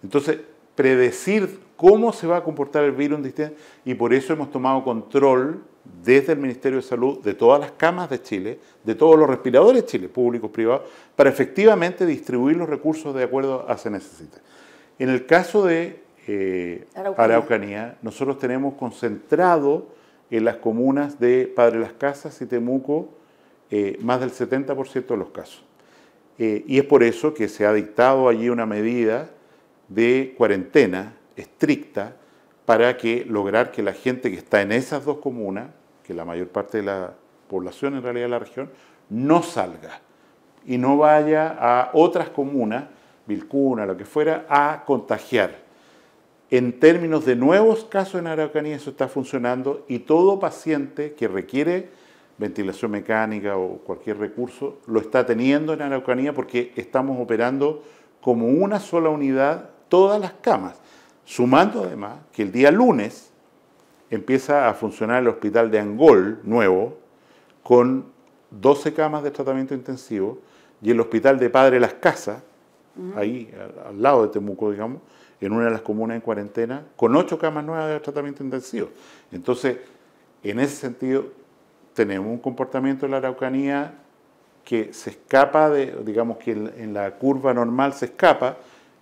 Speaker 2: Entonces, predecir cómo se va a comportar el virus en y por eso hemos tomado control desde el Ministerio de Salud de todas las camas de Chile, de todos los respiradores de Chile, públicos, privados, para efectivamente distribuir los recursos de acuerdo a se necesita. En el caso de eh, Araucanía, nosotros tenemos concentrado en las comunas de Padre Las Casas y Temuco eh, más del 70% de los casos. Eh, y es por eso que se ha dictado allí una medida de cuarentena estricta para que lograr que la gente que está en esas dos comunas, que la mayor parte de la población en realidad de la región, no salga y no vaya a otras comunas, Vilcuna, lo que fuera, a contagiar en términos de nuevos casos en Araucanía, eso está funcionando y todo paciente que requiere ventilación mecánica o cualquier recurso lo está teniendo en Araucanía porque estamos operando como una sola unidad todas las camas. Sumando además que el día lunes empieza a funcionar el hospital de Angol nuevo con 12 camas de tratamiento intensivo y el hospital de Padre Las Casas, ahí al lado de Temuco, digamos, en una de las comunas en cuarentena, con ocho camas nuevas de tratamiento intensivo. Entonces, en ese sentido, tenemos un comportamiento en la Araucanía que se escapa, de, digamos que en la curva normal se escapa,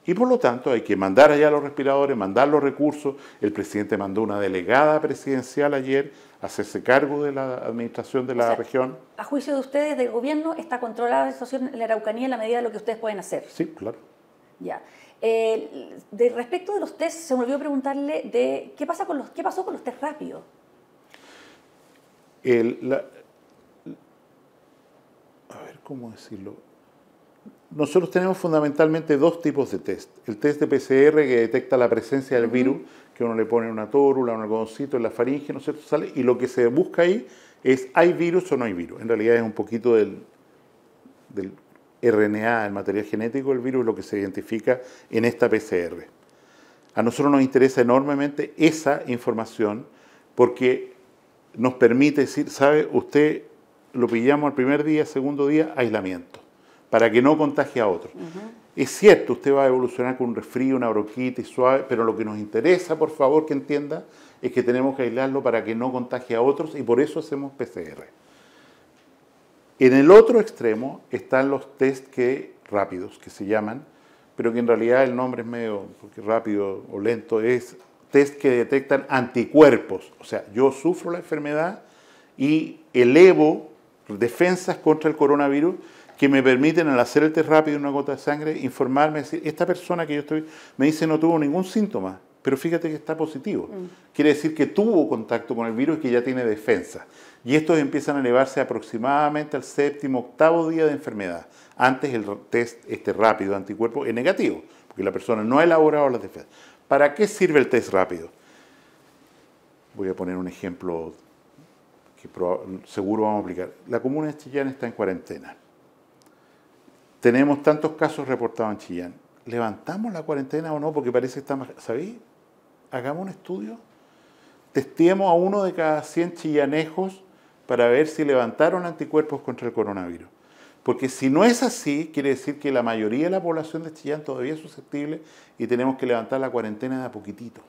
Speaker 2: y por lo tanto hay que mandar allá los respiradores, mandar los recursos. El presidente mandó una delegada presidencial ayer a hacerse cargo de la administración de la región.
Speaker 1: A juicio de ustedes, del gobierno, está controlada la situación en la Araucanía en la medida de lo que ustedes pueden hacer. Sí, claro. Ya. Eh, respecto de los test, se me olvidó preguntarle de qué, pasa con los, qué pasó con los test rápidos.
Speaker 2: a ver, ¿cómo decirlo? Nosotros tenemos fundamentalmente dos tipos de test. El test de PCR que detecta la presencia del virus, que uno le pone una tórula, un algodoncito en la faringe, ¿no es cierto? Sale, y lo que se busca ahí es ¿hay virus o no hay virus? En realidad es un poquito del RNA, el material genético del virus, lo que se identifica en esta PCR. A nosotros nos interesa enormemente esa información porque nos permite decir, sabe, usted lo pillamos al primer día, segundo día, aislamiento, para que no contagie a otros. Es cierto, usted va a evolucionar con un resfrío, una bronquitis suave, pero lo que nos interesa, por favor, que entienda, es que tenemos que aislarlo para que no contagie a otros y por eso hacemos PCR. En el otro extremo están los test que, rápidos, que se llaman, pero que en realidad el nombre es medio porque rápido o lento, es test que detectan anticuerpos. O sea, yo sufro la enfermedad y elevo defensas contra el coronavirus que me permiten al hacer el test rápido una gota de sangre informarme, decir, esta persona que yo estoy, me dice no tuvo ningún síntoma pero fíjate que está positivo. Mm. Quiere decir que tuvo contacto con el virus y que ya tiene defensa. Y estos empiezan a elevarse aproximadamente al séptimo, octavo día de enfermedad. Antes el test este rápido de es negativo, porque la persona no ha elaborado las defensas. ¿Para qué sirve el test rápido? Voy a poner un ejemplo que seguro vamos a aplicar. La comuna de Chillán está en cuarentena. Tenemos tantos casos reportados en Chillán. ¿Levantamos la cuarentena o no? Porque parece que está más... ¿Sabéis? hagamos un estudio, testemos a uno de cada 100 chillanejos para ver si levantaron anticuerpos contra el coronavirus. Porque si no es así, quiere decir que la mayoría de la población de Chillán todavía es susceptible y tenemos que levantar la cuarentena de a poquitito.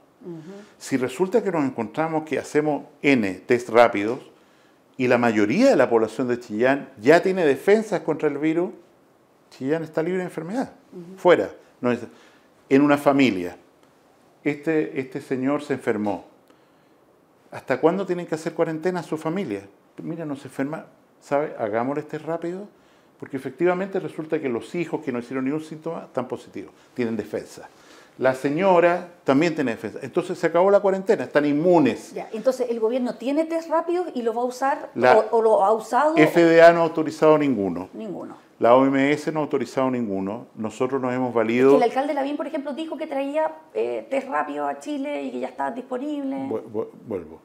Speaker 2: Si resulta que nos encontramos que hacemos N test rápidos y la mayoría de la población de Chillán ya tiene defensas contra el virus, Chillán está libre de enfermedad. Fuera. en una familia, este, este, señor se enfermó. ¿Hasta cuándo tienen que hacer cuarentena a su familia? Mira, no se enferma, ¿sabe? Hagámoslo este rápido, porque efectivamente resulta que los hijos que no hicieron ningún síntoma están positivos, tienen defensa. La señora también tiene defensa. Entonces se acabó la cuarentena, están inmunes. Ya,
Speaker 1: entonces el gobierno tiene test rápidos y lo va a usar o, lo ha usado. FDA
Speaker 2: no ha autorizado ninguno. Ninguno. La OMS no ha autorizado ninguno. Nosotros nos hemos valido. El alcalde el
Speaker 1: alcalde Lavín, por ejemplo, dijo que traía eh, test rápido a Chile y que ya estaba disponible.
Speaker 2: Vuelvo.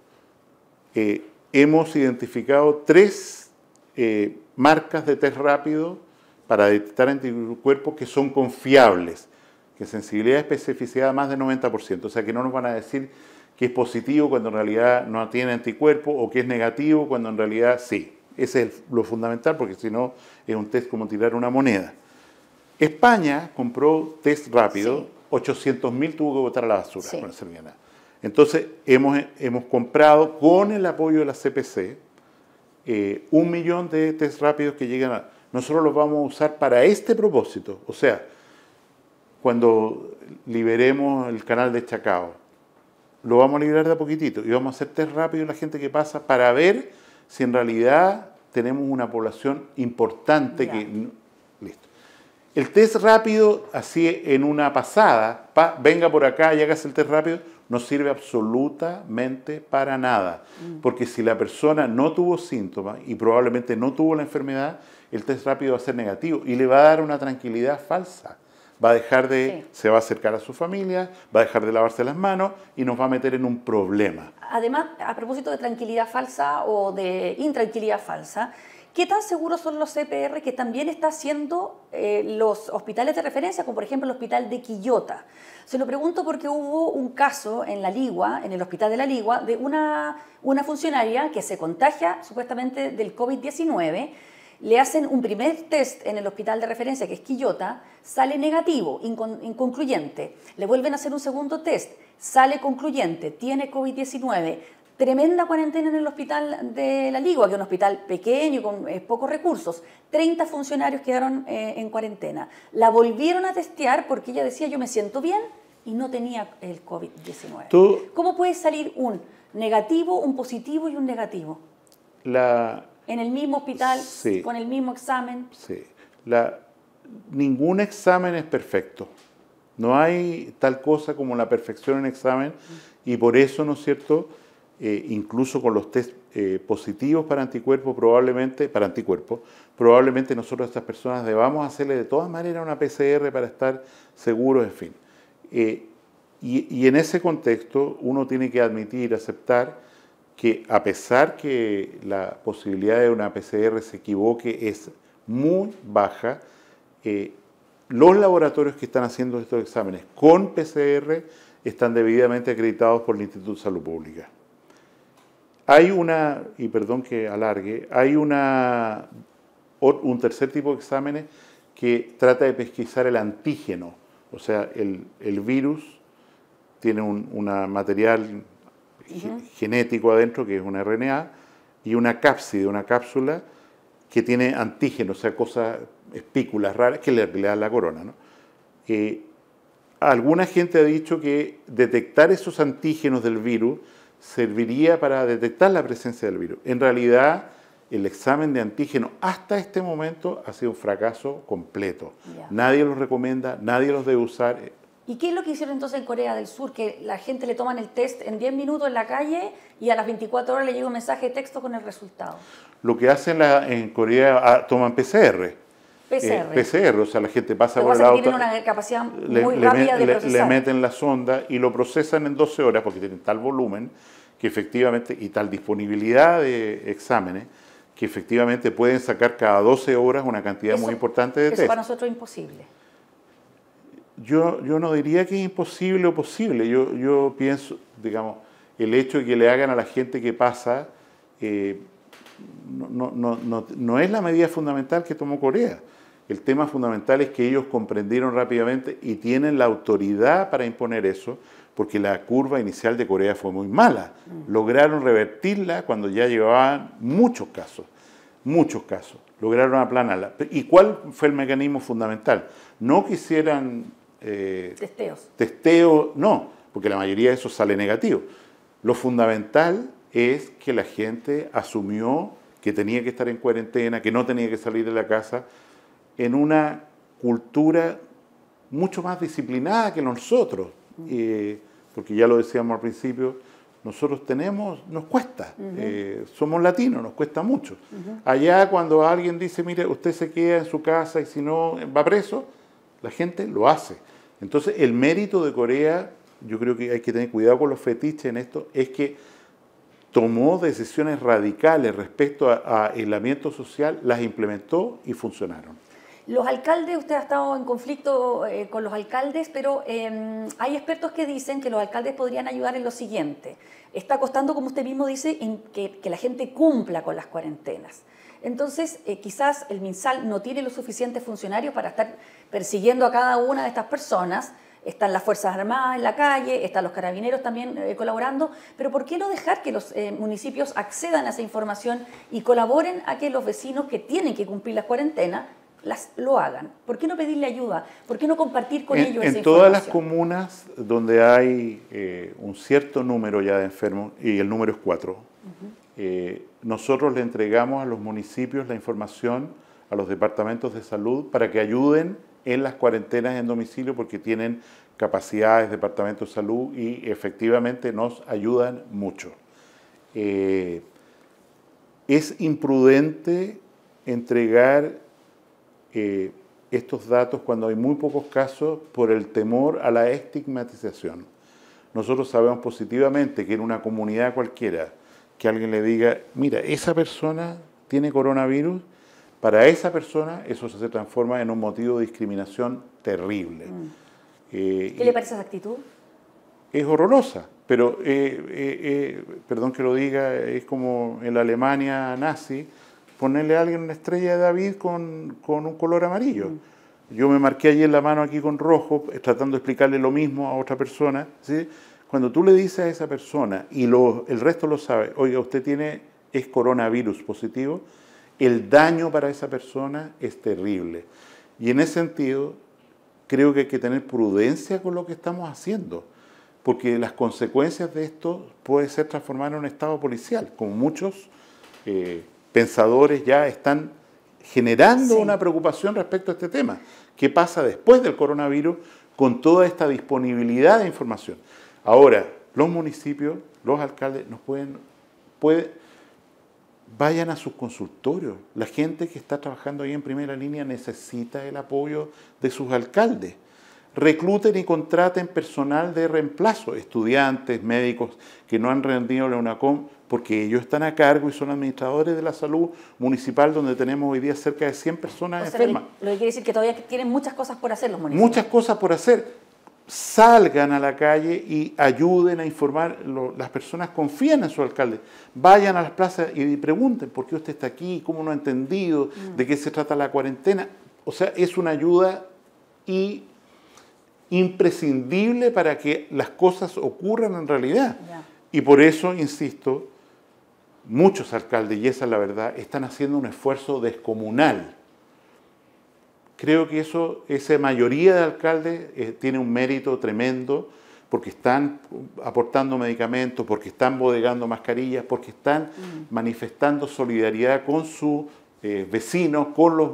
Speaker 2: Eh, hemos identificado tres eh, marcas de test rápido para detectar anticuerpos que son confiables que sensibilidad y especificidad más del 90%, o sea que no nos van a decir que es positivo cuando en realidad no tiene anticuerpo o que es negativo cuando en realidad sí. Ese es lo fundamental porque si no es un test como tirar una moneda. España compró test rápido, 800.000 tuvo que botar a la basura con el Entonces hemos, hemos comprado con el apoyo de la CPC eh, un millón de test rápidos que llegan a... Nosotros los vamos a usar para este propósito, o sea, cuando liberemos el canal de Chacao. Lo vamos a liberar de a poquitito y vamos a hacer test rápido la gente que pasa para ver si en realidad tenemos una población importante que... Listo. El test rápido, así en una pasada, venga por acá y hagas el test rápido, no sirve absolutamente para nada. Mm. Porque si la persona no tuvo síntomas y probablemente no tuvo la enfermedad, el test rápido va a ser negativo y le va a dar una tranquilidad falsa va a dejar de, se va a acercar a su familia, va a dejar de lavarse las manos y nos va a meter en un problema.
Speaker 1: Además, a propósito de tranquilidad falsa o de intranquilidad falsa, ¿Qué tan seguros son los CPR que también están haciendo eh, los hospitales de referencia, como por ejemplo el hospital de Quillota? Se lo pregunto porque hubo un caso en la Ligua, en el hospital de la Ligua, de una, una funcionaria que se contagia supuestamente del COVID-19 le hacen un primer test en el hospital de referencia, que es Quillota, sale negativo, inconcluyente. Le vuelven a hacer un segundo test, sale concluyente, tiene COVID-19. Tremenda cuarentena en el hospital de La Ligua, que es un hospital pequeño con pocos recursos. 30 funcionarios quedaron eh, en cuarentena. La volvieron a testear porque ella decía, yo me siento bien y no tenía el COVID-19. ¿Cómo puede salir un negativo, un positivo y un negativo?
Speaker 2: La,
Speaker 1: en el mismo hospital, con el mismo examen.
Speaker 2: Sí. ningún examen es perfecto. No hay tal cosa como la perfección en examen y por eso, ¿no es cierto? Eh, incluso con los test eh, positivos para anticuerpos, probablemente, para anticuerpos, probablemente nosotros a estas personas debamos hacerle de todas maneras una PCR para estar seguros, en fin. Eh, y en ese contexto uno tiene que admitir, aceptar que a pesar que la posibilidad de una PCR se equivoque es muy baja, eh, los laboratorios que están haciendo estos exámenes con PCR están debidamente acreditados por el Instituto de Salud Pública. Hay una, y perdón que alargue, hay una, un tercer tipo de exámenes que trata de pesquisar el antígeno, o sea, el, virus tiene un una material genético adentro, que es una RNA, y una cápside, una cápsula que tiene antígenos, o sea, cosas espículas raras que le, dan la corona. ¿no? Eh, alguna gente ha dicho que detectar esos antígenos del virus serviría para detectar la presencia del virus. En realidad, el examen de antígenos hasta este momento ha sido un fracaso completo. Nadie los recomienda, nadie los debe usar,
Speaker 1: ¿Y qué es lo que hicieron entonces en Corea del Sur? Que la gente le toman el test en 10 minutos en la calle y a las 24 horas le llega un mensaje de texto con el resultado.
Speaker 2: Lo que hacen en Corea, ah, toman PCR. Eh, PCR. PCR, o sea, la gente pasa por la auto. Tienen
Speaker 1: una capacidad muy le, rápida de procesar. Le meten
Speaker 2: la sonda y lo procesan en 12 horas porque tienen tal volumen que efectivamente, y tal disponibilidad de exámenes, que efectivamente pueden sacar cada 12 horas una cantidad muy importante de test. Eso para
Speaker 1: nosotros es imposible
Speaker 2: yo, no diría que es imposible o posible. Yo, yo pienso, digamos, el hecho de que le hagan a la gente que pasa eh, no, no, es la medida fundamental que tomó Corea. El tema fundamental es que ellos comprendieron rápidamente y tienen la autoridad para imponer eso, porque la curva inicial de Corea fue muy mala. Mm. Lograron revertirla cuando ya llevaban muchos casos, muchos casos. Lograron aplanarla. ¿Y cuál fue el mecanismo fundamental? No quisieran eh, Testeos. Testeo, no, porque la mayoría de eso sale negativo. Lo fundamental es que la gente asumió que tenía que estar en cuarentena, que no tenía que salir de la casa, en una cultura mucho más disciplinada que nosotros. Eh, porque ya lo decíamos al principio, nosotros tenemos, nos cuesta, eh, somos latinos, nos cuesta mucho. Allá cuando alguien dice, mire, usted se queda en su casa y si no va preso, la gente lo hace. Entonces, el mérito de Corea, yo creo que hay que tener cuidado con los fetiches en esto, es que tomó decisiones radicales respecto a, aislamiento social, las implementó y funcionaron.
Speaker 1: Los alcaldes, usted ha estado en conflicto eh, con los alcaldes, pero em, hay expertos que dicen que los alcaldes podrían ayudar en lo siguiente. Está costando, como usted mismo dice, que, la gente cumpla con las cuarentenas. Entonces, eh, quizás el MinSal no tiene los suficientes funcionarios para estar persiguiendo a cada una de estas personas. Están las Fuerzas Armadas en la calle, están los carabineros también eh, colaborando, pero ¿por qué no dejar que los eh, municipios accedan a esa información y colaboren a que los vecinos que tienen que cumplir la cuarentena las, lo hagan? ¿Por qué no pedirle ayuda? ¿Por qué no compartir con ellos en todas las comunas
Speaker 2: donde hay eh, un cierto número ya de enfermos, y el número es cuatro, nosotros le entregamos a los municipios la información, a los departamentos de salud, para que ayuden en las cuarentenas en domicilio porque tienen capacidades, departamentos de salud y efectivamente nos ayudan mucho. Eh, es imprudente entregar eh, estos datos cuando hay muy pocos casos por el temor a la estigmatización. Nosotros sabemos positivamente que en una comunidad cualquiera que alguien le diga, mira, esa persona tiene coronavirus, para esa persona eso se transforma en un motivo de discriminación terrible. Mm. Eh, ¿Qué le parece esa actitud? Es horrorosa, pero, eh, eh, perdón que lo diga, es como en la Alemania nazi, ponerle a alguien una estrella de David con, con un color amarillo. Mm. Yo me marqué allí en la mano aquí con rojo, tratando de explicarle lo mismo a otra persona. Cuando tú le dices a esa persona, y el resto lo sabe, oiga, usted tiene, es coronavirus positivo, el daño para esa persona es terrible. Y en ese sentido, creo que hay que tener prudencia con lo que estamos haciendo, porque las consecuencias de esto puede ser transformar en un estado policial, como muchos eh, pensadores ya están generando una preocupación respecto a este tema. ¿Qué pasa después del coronavirus con toda esta disponibilidad de información? Ahora, los municipios, los alcaldes nos pueden vayan a sus consultorios. La gente que está trabajando ahí en primera línea necesita el apoyo de sus alcaldes. Recluten y contraten personal de reemplazo, estudiantes, médicos que no han rendido la UNACOM, porque ellos están a cargo y son administradores de la salud municipal, donde tenemos hoy día cerca de 100 personas enfermas.
Speaker 1: Lo que quiere decir que todavía tienen muchas cosas por hacer los municipios.
Speaker 2: Muchas cosas por hacer salgan a la calle y ayuden a informar, las personas confían en su alcalde, vayan a las plazas y pregunten por qué usted está aquí, cómo no ha entendido, de qué se trata la cuarentena. O sea, es una ayuda imprescindible para que las cosas ocurran en realidad. Y por eso, insisto, muchos alcaldes, y esa es la verdad, están haciendo un esfuerzo descomunal creo que eso, esa mayoría de alcaldes eh, tiene un mérito tremendo porque están aportando medicamentos, porque están bodegando mascarillas, porque están mm. manifestando solidaridad con sus eh, vecinos, con los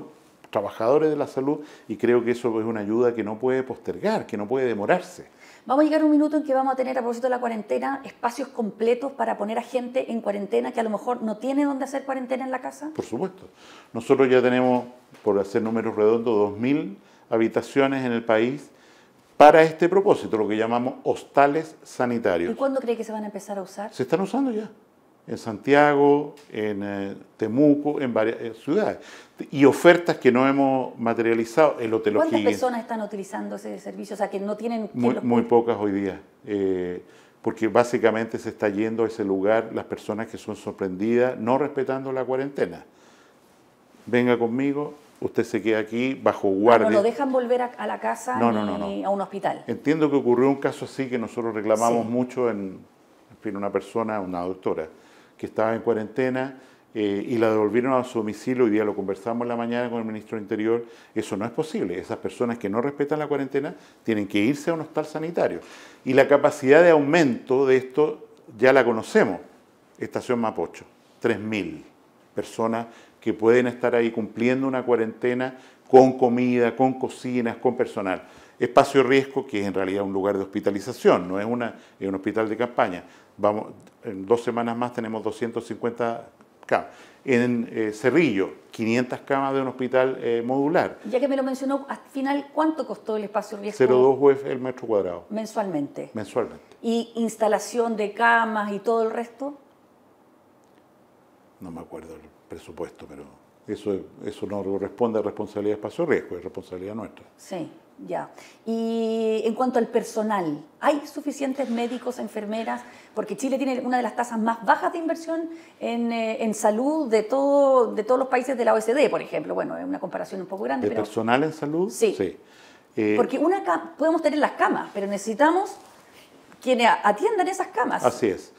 Speaker 2: trabajadores de la salud, y creo que eso es una ayuda que no puede postergar, que no puede demorarse.
Speaker 1: Vamos a llegar a un minuto en que vamos a tener, a propósito de la cuarentena, espacios completos para poner a gente en cuarentena que a lo mejor no tiene dónde hacer cuarentena en la casa.
Speaker 2: Por supuesto. Nosotros ya tenemos, por hacer números redondos, 2.000 habitaciones en el país para este propósito, lo que llamamos hostales sanitarios. ¿Y
Speaker 1: cuándo cree que se van a empezar a usar?
Speaker 2: Se están usando ya en Santiago, en eh, Temuco, en varias eh, ciudades y ofertas que no hemos materializado en hotelogía. ¿Cuántas personas
Speaker 1: están utilizando ese servicio? que no tienen... Muy,
Speaker 2: pocas hoy día, eh, porque básicamente se está yendo a ese lugar las personas que son sorprendidas no respetando la cuarentena. Venga conmigo, usted se queda aquí bajo ah, guardia. No, lo
Speaker 1: dejan volver a, la casa no, ni a un hospital.
Speaker 2: Entiendo que ocurrió un caso así que nosotros reclamamos mucho en, una persona, una doctora, que estaba en cuarentena eh, y la devolvieron a su domicilio, hoy día lo conversamos en la mañana con el ministro del Interior, eso no es posible. Esas personas que no respetan la cuarentena tienen que irse a un hospital sanitario. Y la capacidad de aumento de esto ya la conocemos. Estación Mapocho, 3.000 personas que pueden estar ahí cumpliendo una cuarentena con comida, con cocinas, con personal. Espacio Riesgo, que es en realidad un lugar de hospitalización, no es, una, es un hospital de campaña. Vamos, en dos semanas más tenemos 250 en eh, Cerrillo, 500 camas de un hospital eh, modular.
Speaker 1: Ya que me lo mencionó, al final, ¿cuánto costó el espacio riesgo? 0,2
Speaker 2: UF el metro cuadrado.
Speaker 1: Mensualmente.
Speaker 2: Mensualmente.
Speaker 1: ¿Y instalación de camas y todo el resto?
Speaker 2: No me acuerdo el presupuesto, pero eso, eso no corresponde a responsabilidad de espacio riesgo, es responsabilidad nuestra.
Speaker 1: Sí. Ya. Y en cuanto al personal, ¿hay suficientes médicos, enfermeras? Porque Chile tiene una de las tasas más bajas de inversión en, eh, salud de, todo, de todos los países de la OSD, por ejemplo. Bueno, es una comparación un poco grande. ¿De
Speaker 2: personal en salud? Sí. Eh, Porque
Speaker 1: una podemos tener las camas, pero necesitamos quienes atiendan esas camas. Así
Speaker 2: es.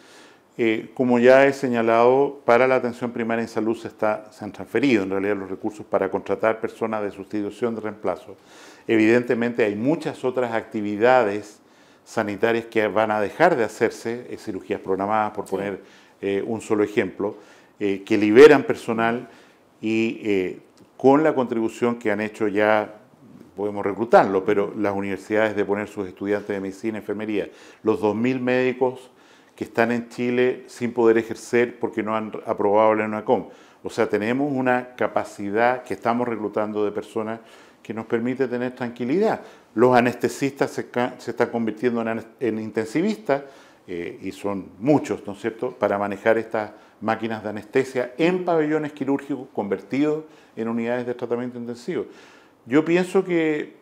Speaker 2: Eh, como ya he señalado, para la atención primaria en salud se, han transferido en realidad los recursos para contratar personas de sustitución de reemplazo. Evidentemente hay muchas otras actividades sanitarias que van a dejar de hacerse, eh, cirugías programadas, por poner eh, un solo ejemplo, que liberan personal y con la contribución que han hecho ya podemos reclutarlo, pero las universidades de poner sus estudiantes de medicina, enfermería, los 2.000 médicos que están en Chile sin poder ejercer porque no han aprobado la ENACOM. O sea, tenemos una capacidad que estamos reclutando de personas que nos permite tener tranquilidad. Los anestesistas se, están convirtiendo en, intensivistas eh, y son muchos, ¿no es cierto?, para manejar estas máquinas de anestesia en pabellones quirúrgicos convertidos en unidades de tratamiento intensivo. Yo pienso que,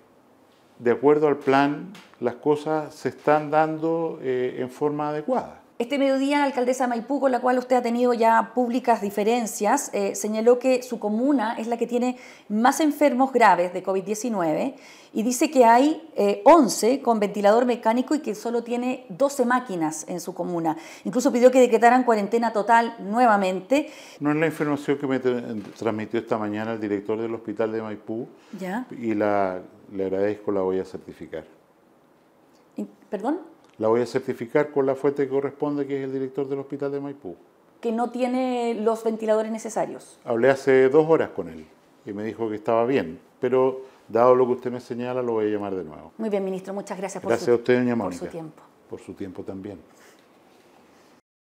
Speaker 2: de acuerdo al plan, las cosas se están dando eh, en forma adecuada.
Speaker 1: Este mediodía alcaldesa de Maipú, con la cual usted ha tenido ya públicas diferencias, eh, señaló que su comuna es la que tiene más enfermos graves de COVID-19 y dice que hay 11 eh, con ventilador mecánico y que solo tiene 12 máquinas en su comuna. Incluso pidió que decretaran cuarentena total nuevamente.
Speaker 2: No es la información que me transmitió esta mañana el director del hospital de Maipú ¿Ya? y la, le agradezco, la voy a certificar. ¿Perdón? la voy a certificar con la fuente que corresponde, que es el director del hospital de Maipú.
Speaker 1: Que no tiene los ventiladores necesarios.
Speaker 2: Hablé hace dos horas con él y me dijo que estaba bien, pero dado lo que usted me señala, lo voy a llamar de nuevo.
Speaker 1: Muy bien, ministro, muchas gracias, por, gracias a usted, Mónica, por su tiempo.
Speaker 2: Por su tiempo también.